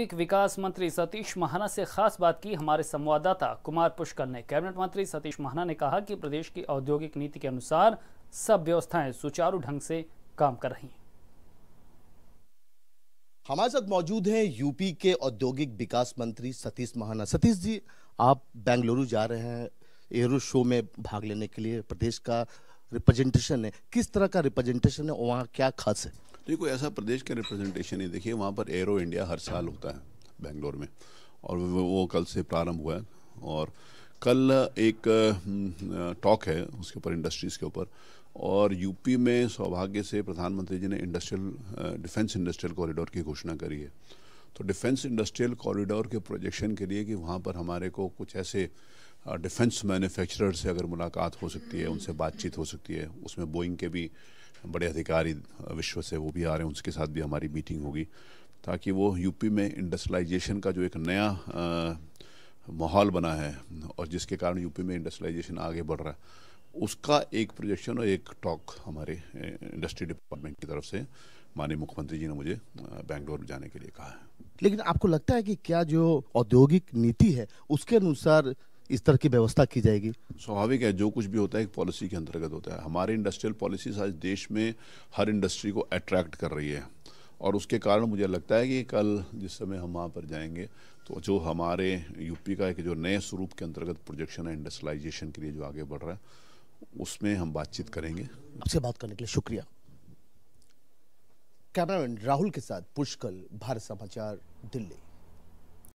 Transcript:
औद्योगिक विकास मंत्री सतीश महाना से खास बात की हमारे संवाददाता कुमार पुष्कर ने कैबिनेट मंत्री सतीश महाना ने कहा कि प्रदेश की औद्योगिक नीति के अनुसार सब व्यवस्थाएं सुचारू ढंग से काम कर रही हमारे साथ मौजूद हैं यूपी के औद्योगिक विकास मंत्री सतीश महाना सतीश जी आप बेंगलुरु जा रहे हैं एरो शो में भाग लेने के लिए प्रदेश का रिप्रेजेंटेशन है किस तरह का रिप्रेजेंटेशन है वहाँ क्या खास है तो ये कोई ऐसा प्रदेश का रिप्रेजेंटेशन है देखिए वहाँ पर एरो इंडिया हर साल होता है बेंगलोर में और वो कल से प्रारंभ हुआ है और कल एक टॉक है उसके ऊपर इंडस्ट्रीज़ के ऊपर और यूपी में सौभाग्य से प्रधानमंत्री जी ने इंडस्ट्रियल डिफेंस इंडस्ट्रियल कॉरिडोर की घोषणा करी है तो डिफेंस इंडस्ट्रियल कॉरिडोर के प्रोजेक्शन के लिए कि वहाँ पर हमारे को कुछ ऐसे डिफेंस मैन्युफैक्चरर से अगर मुलाकात हो सकती है उनसे बातचीत हो सकती है उसमें बोइंग के भी बड़े अधिकारी विश्व से वो भी आ रहे हैं उसके साथ भी हमारी मीटिंग होगी ताकि वो यूपी में इंडस्ट्रियलाइजेशन का जो एक नया माहौल बना है और जिसके कारण यूपी में इंडस्ट्रियलाइजेशन आगे बढ़ रहा है उसका एक प्रोजेक्शन और एक टॉक हमारे इंडस्ट्री डिपार्टमेंट की तरफ से माननीय मुख्यमंत्री जी ने मुझे बैंगलोर जाने के लिए कहा है लेकिन आपको लगता है कि क्या जो औद्योगिक नीति है उसके अनुसार इस तरह की व्यवस्था की जाएगी स्वाभाविक है जो कुछ भी होता है एक पॉलिसी के अंतर्गत होता है हमारी इंडस्ट्रियल पॉलिसीज आज देश में हर इंडस्ट्री को अट्रैक्ट कर रही है और उसके कारण मुझे लगता है कि कल जिस समय हम वहाँ पर जाएंगे तो जो हमारे यूपी का एक जो नए स्वरूप के अंतर्गत प्रोजेक्शन है इंडस्ट्रियलाइजेशन के लिए जो आगे बढ़ रहा है उसमें हम बातचीत करेंगे आपसे बात करने के लिए शुक्रिया कैमरामैन राहुल के साथ पुष्कल भारत समाचार दिल्ली